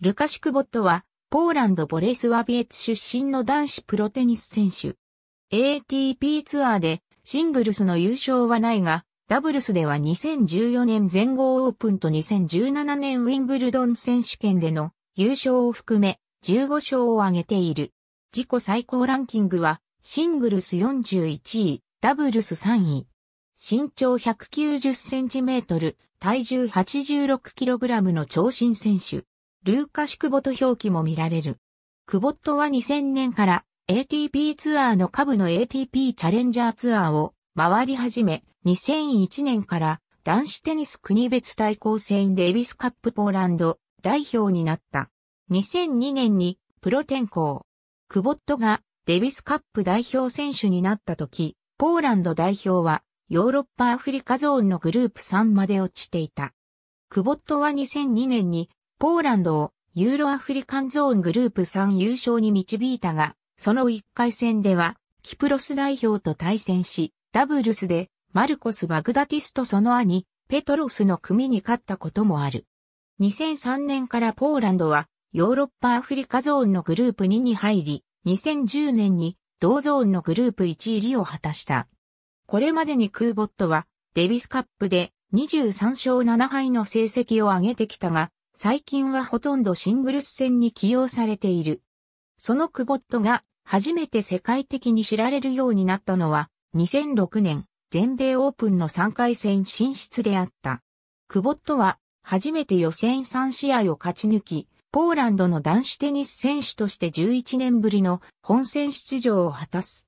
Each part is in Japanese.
ルカシュクボットは、ポーランドボレスワビエツ出身の男子プロテニス選手。ATP ツアーでシングルスの優勝はないが、ダブルスでは2014年全豪オープンと2017年ウィンブルドン選手権での優勝を含め15勝を挙げている。自己最高ランキングはシングルス41位、ダブルス3位。身長190センチメートル、体重86キログラムの長身選手。ルーカシクボと表記も見られる。クボットは2000年から ATP ツアーの下部の ATP チャレンジャーツアーを回り始め、2001年から男子テニス国別対抗戦デビスカップポーランド代表になった。2002年にプロ転向。クボットがデビスカップ代表選手になった時、ポーランド代表はヨーロッパアフリカゾーンのグループ3まで落ちていた。クボットは2002年にポーランドをユーロアフリカンゾーングループ3優勝に導いたが、その1回戦では、キプロス代表と対戦し、ダブルスで、マルコス・バグダティスとその兄、ペトロスの組に勝ったこともある。2003年からポーランドは、ヨーロッパアフリカゾーンのグループ2に入り、2010年に同ゾーンのグループ1入りを果たした。これまでにクーボットはデビスカップで23勝7敗の成績を上げてきたが、最近はほとんどシングルス戦に起用されている。そのクボットが初めて世界的に知られるようになったのは2006年全米オープンの3回戦進出であった。クボットは初めて予選3試合を勝ち抜き、ポーランドの男子テニス選手として11年ぶりの本戦出場を果たす。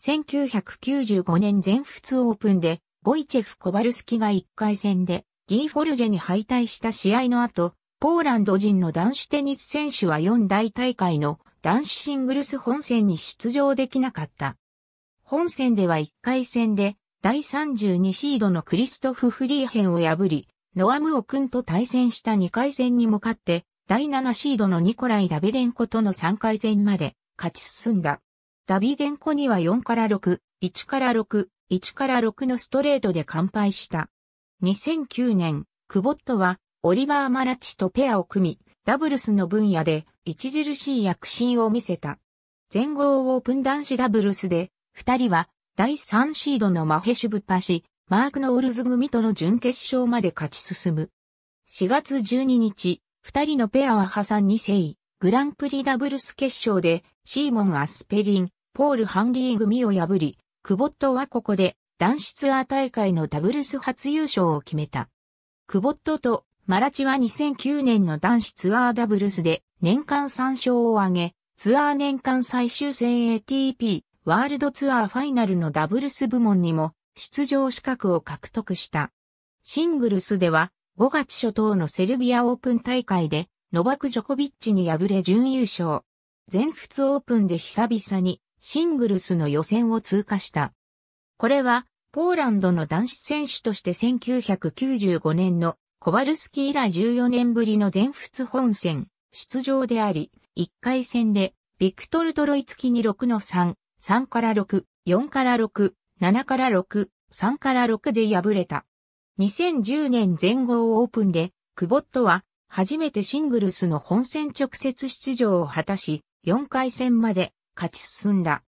1995年全仏オープンで、ボイチェフ・コバルスキが1回戦でギー・フォルジェに敗退した試合の後、ポーランド人の男子テニス選手は4大大会の男子シングルス本戦に出場できなかった。本戦では1回戦で第32シードのクリストフ・フリーヘンを破り、ノアムオ君と対戦した2回戦に向かって、第7シードのニコライ・ダビデンコとの3回戦まで勝ち進んだ。ダビデンコには4から6、1から6、1から6のストレートで完敗した。2009年、クボットはオリバー・マラチとペアを組み、ダブルスの分野で著しい躍進を見せた。全豪オープン男子ダブルスで、二人は第3シードのマヘシュブパシ、マーク・ノールズ組との準決勝まで勝ち進む。4月12日、二人のペアは破産2世、グランプリダブルス決勝で、シーモン・アスペリン、ポール・ハンリー組を破り、クボットはここで男子ツアー大会のダブルス初優勝を決めた。クボットとマラチは2009年の男子ツアーダブルスで年間3勝を挙げ、ツアー年間最終戦 ATP ワールドツアーファイナルのダブルス部門にも出場資格を獲得した。シングルスでは5月初頭のセルビアオープン大会でノバク・ジョコビッチに敗れ準優勝。全仏オープンで久々にシングルスの予選を通過した。これは、ポーランドの男子選手として1995年のコバルスキー以来14年ぶりの全仏本戦出場であり、1回戦でビクトル・トロイツキに6の3、3から6、4から6、7から6、3から6で敗れた。2010年全豪オープンで、クボットは初めてシングルスの本戦直接出場を果たし、4回戦まで勝ち進んだ。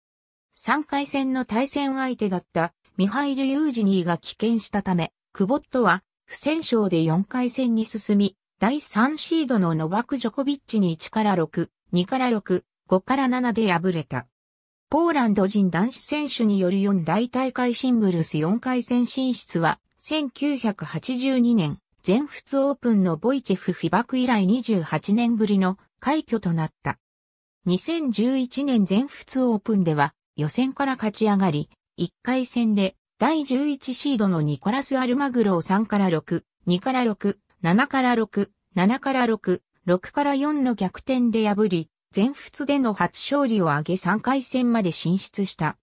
3回戦の対戦相手だったミハイル・ユージニーが棄権したため、クボットは不戦勝で4回戦に進み、第3シードのノバク・ジョコビッチに1から6、2から6、5から7で敗れた。ポーランド人男子選手による4大大会シングルス4回戦進出は、1982年、全仏オープンのボイチェフ・フィバク以来28年ぶりの快挙となった。2011年全仏オープンでは、予選から勝ち上がり、1回戦で第11シードのニコラス・アルマグロを3から6、2から6、7から6、7から6、6から4の逆転で破り、全仏での初勝利を挙げ3回戦まで進出した。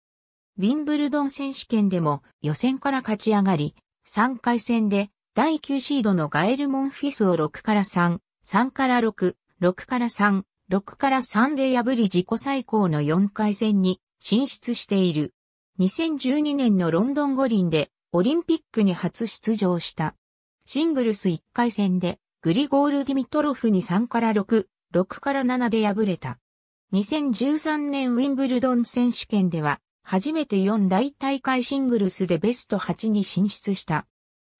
ウィンブルドン選手権でも予選から勝ち上がり、3回戦で第9シードのガエル・モンフィスを6から3、3から6、6から3、6から3で破り自己最高の4回戦に進出している。2012年のロンドン五輪でオリンピックに初出場した。シングルス1回戦でグリゴール・ディミトロフに3から6、6から7で敗れた。2013年ウィンブルドン選手権では初めて4大大会シングルスでベスト8に進出した。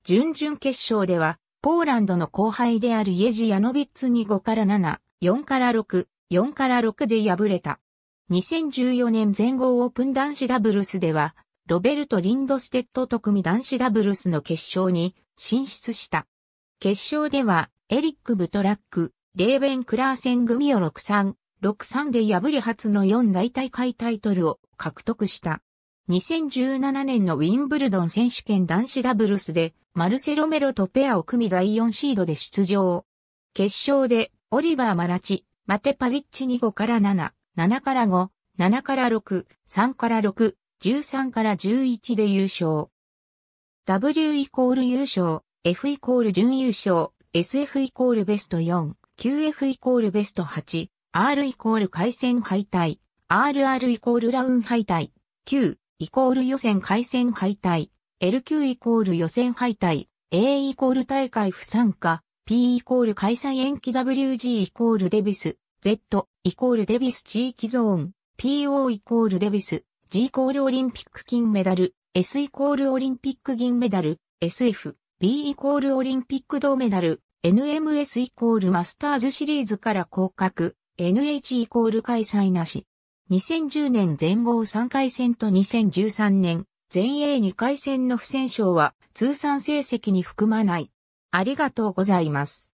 準々決勝ではポーランドの後輩であるイェジ・ヤノビッツに5から7、4から6、4から6で敗れた。2014年全豪オープン男子ダブルスでは、ロベルト・リンドステッドと組男子ダブルスの決勝に進出した。決勝では、エリック・ブトラック、レーベン・クラーセン組を6-3、6-3で破り初の4大大会タイトルを獲得した。2017年のウィンブルドン選手権男子ダブルスで、マルセロ・メロとペアを組第4シードで出場。決勝で、オリバー・マラチ、マテパビッチ2 5から7、7から5、7から6、3から6、13から11で優勝。W イコール優勝、F イコール準優勝、SF イコールベスト4、QF イコールベスト8、R イコール回戦敗退、RR イコールラウン敗退、Q イコール予選回戦敗退、LQ イコール予選敗退、A イコール大会不参加、P イコール開催延期 WG イコールデビス、Z イコールデビス地域ゾーン、PO イコールデビス、G イコールオリンピック金メダル、S イコールオリンピック銀メダル、SF、B イコールオリンピック銅メダル、NMS イコールマスターズシリーズから降格、NH イコール開催なし。2010年全豪3回戦と2013年全英2回戦の不戦勝は通算成績に含まない。ありがとうございます。